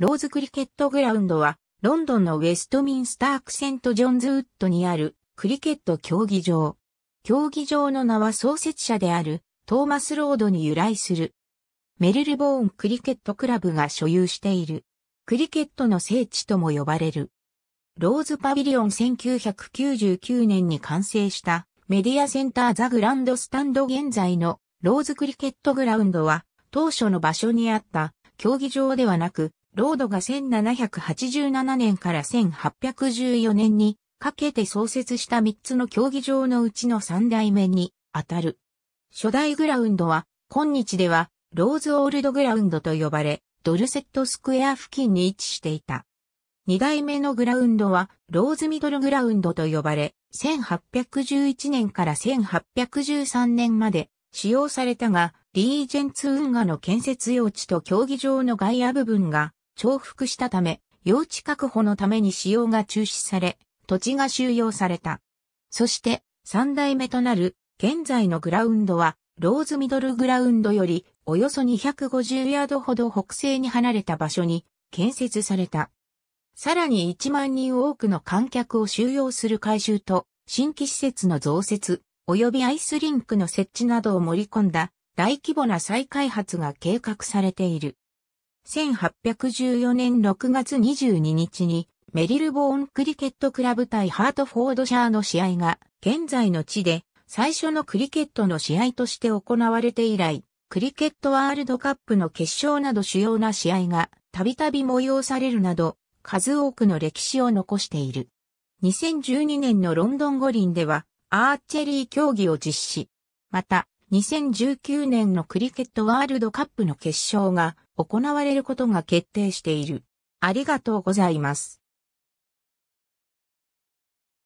ローズクリケットグラウンドは、ロンドンのウェストミンスタークセントジョンズウッドにあるクリケット競技場。競技場の名は創設者であるトーマスロードに由来する。メルルボーンクリケットクラブが所有している。クリケットの聖地とも呼ばれる。ローズパビリオン1999年に完成したメディアセンターザグランドスタンド現在のローズクリケットグラウンドは当初の場所にあった競技場ではなくロードが1787年から1814年にかけて創設した3つの競技場のうちの3代目に当たる。初代グラウンドは、今日ではローズオールドグラウンドと呼ばれ、ドルセットスクエア付近に位置していた。2代目のグラウンドは、ローズミドルグラウンドと呼ばれ、1811年から1813年まで使用されたが、リージェンツ運河の建設用地と競技場の外野部分が重複したため、用地確保のために使用が中止され、土地が収容された。そして、三代目となる、現在のグラウンドは、ローズミドルグラウンドより、およそ250ヤードほど北西に離れた場所に、建設された。さらに1万人多くの観客を収容する改修と、新規施設の増設、及びアイスリンクの設置などを盛り込んだ、大規模な再開発が計画されている。1814年6月22日にメリルボーンクリケットクラブ対ハートフォードシャーの試合が現在の地で最初のクリケットの試合として行われて以来、クリケットワールドカップの決勝など主要な試合がたびたび催されるなど数多くの歴史を残している。2012年のロンドン五輪ではアーチェリー競技を実施。また、2019年のクリケットワールドカップの決勝が行われることが決定している。ありがとうございます。